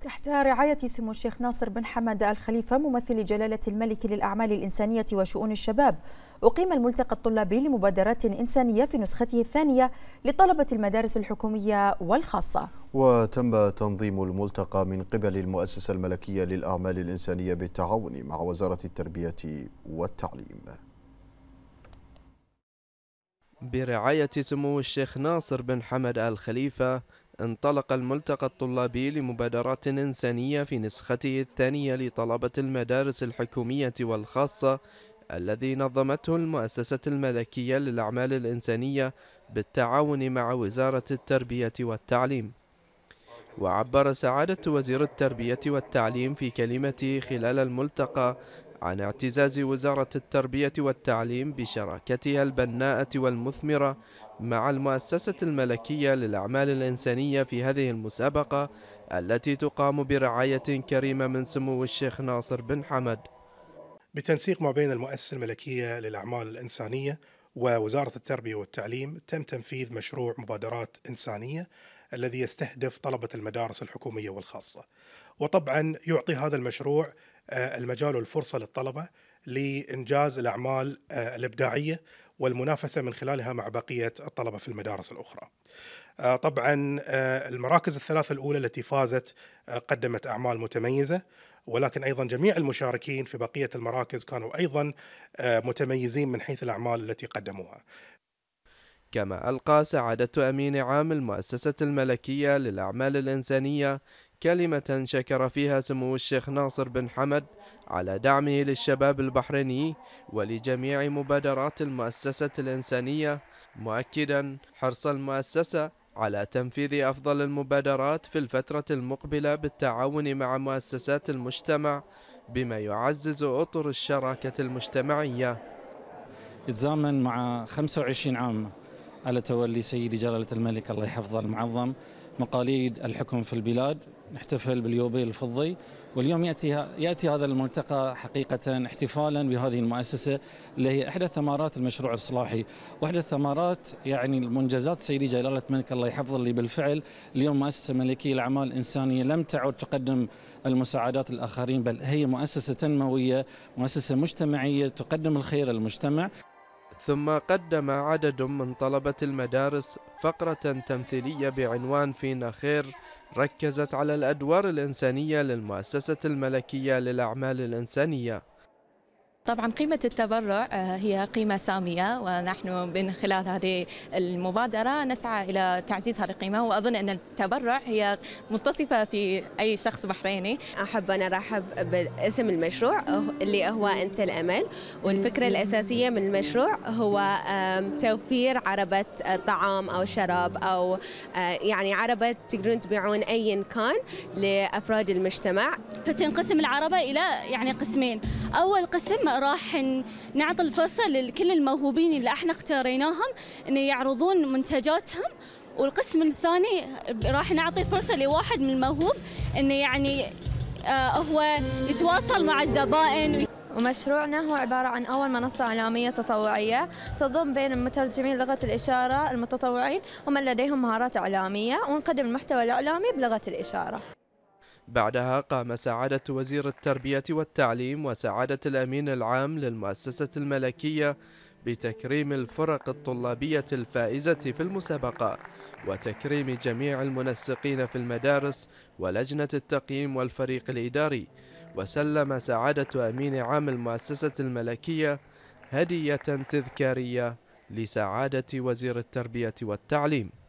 تحت رعاية سمو الشيخ ناصر بن حمد الخليفة ممثل جلالة الملك للأعمال الإنسانية وشؤون الشباب أقيم الملتقى الطلابي لمبادرات إنسانية في نسخته الثانية لطلبة المدارس الحكومية والخاصة وتم تنظيم الملتقى من قبل المؤسسة الملكية للأعمال الإنسانية بالتعاون مع وزارة التربية والتعليم برعاية سمو الشيخ ناصر بن حمد الخليفة انطلق الملتقى الطلابي لمبادرات إنسانية في نسخته الثانية لطلبة المدارس الحكومية والخاصة الذي نظمته المؤسسة الملكية للأعمال الإنسانية بالتعاون مع وزارة التربية والتعليم وعبر سعادة وزير التربية والتعليم في كلمته خلال الملتقى عن اعتزاز وزارة التربية والتعليم بشراكتها البناءة والمثمرة مع المؤسسة الملكية للأعمال الإنسانية في هذه المسابقة التي تقام برعاية كريمة من سمو الشيخ ناصر بن حمد بتنسيق ما بين المؤسسة الملكية للأعمال الإنسانية ووزارة التربية والتعليم تم تنفيذ مشروع مبادرات إنسانية الذي يستهدف طلبة المدارس الحكومية والخاصة وطبعا يعطي هذا المشروع المجال والفرصه للطلبه لانجاز الاعمال آه، الابداعيه والمنافسه من خلالها مع بقيه الطلبه في المدارس الاخرى. آه، طبعا آه، المراكز الثلاثه الاولى التي فازت قدمت اعمال متميزه ولكن ايضا جميع المشاركين في بقيه المراكز كانوا ايضا متميزين من حيث الاعمال التي قدموها. كما ألقى سعادة أمين عام المؤسسة الملكية للأعمال الإنسانية كلمة شكر فيها سمو الشيخ ناصر بن حمد على دعمه للشباب البحريني ولجميع مبادرات المؤسسة الإنسانية مؤكدا حرص المؤسسة على تنفيذ أفضل المبادرات في الفترة المقبلة بالتعاون مع مؤسسات المجتمع بما يعزز أطر الشراكة المجتمعية يتزامن مع 25 عام على تولي سيدي جلالة الملك الله يحفظه المعظم مقاليد الحكم في البلاد نحتفل باليوبيل الفضي واليوم ياتي ياتي هذا الملتقى حقيقه احتفالا بهذه المؤسسه اللي هي احدى ثمرات المشروع الاصلاحي واحدى ثمرات يعني المنجزات سيدي جلاله الملك الله يحفظه اللي بالفعل اليوم مؤسسه ملكيه الاعمال الانسانيه لم تعد تقدم المساعدات الاخرين بل هي مؤسسه تنمويه مؤسسه مجتمعيه تقدم الخير للمجتمع ثم قدم عدد من طلبة المدارس فقرة تمثيلية بعنوان فينا خير ركزت على الأدوار الإنسانية للمؤسسة الملكية للأعمال الإنسانية طبعا قيمة التبرع آه، هي قيمة سامية ونحن من خلال هذه المبادرة نسعى إلى تعزيز هذه القيمة وأظن أن التبرع هي منتصفة في أي شخص بحريني أحب أن أرحب باسم المشروع اللي هو أنت الأمل والفكرة الأساسية من المشروع هو توفير عربة طعام أو شراب أو آه، يعني عربة تقدرون تبيعون أيا كان لأفراد المجتمع فتنقسم العربة إلى يعني قسمين اول قسم راح نعطي الفرصه لكل الموهوبين اللي احنا اختاريناهم ان يعرضون منتجاتهم والقسم الثاني راح نعطي فرصه لواحد من الموهوب انه يعني آه هو يتواصل مع الزبائن ومشروعنا هو عبارة عن أول منصة إعلامية تطوعية تضم بين مترجمين لغة الإشارة المتطوعين ومن لديهم مهارات إعلامية ونقدم المحتوى الإعلامي بلغة الإشارة بعدها قام سعادة وزير التربية والتعليم وسعادة الأمين العام للمؤسسة الملكية بتكريم الفرق الطلابية الفائزة في المسابقة وتكريم جميع المنسقين في المدارس ولجنة التقييم والفريق الإداري وسلم سعادة أمين عام المؤسسة الملكية هدية تذكارية لسعادة وزير التربية والتعليم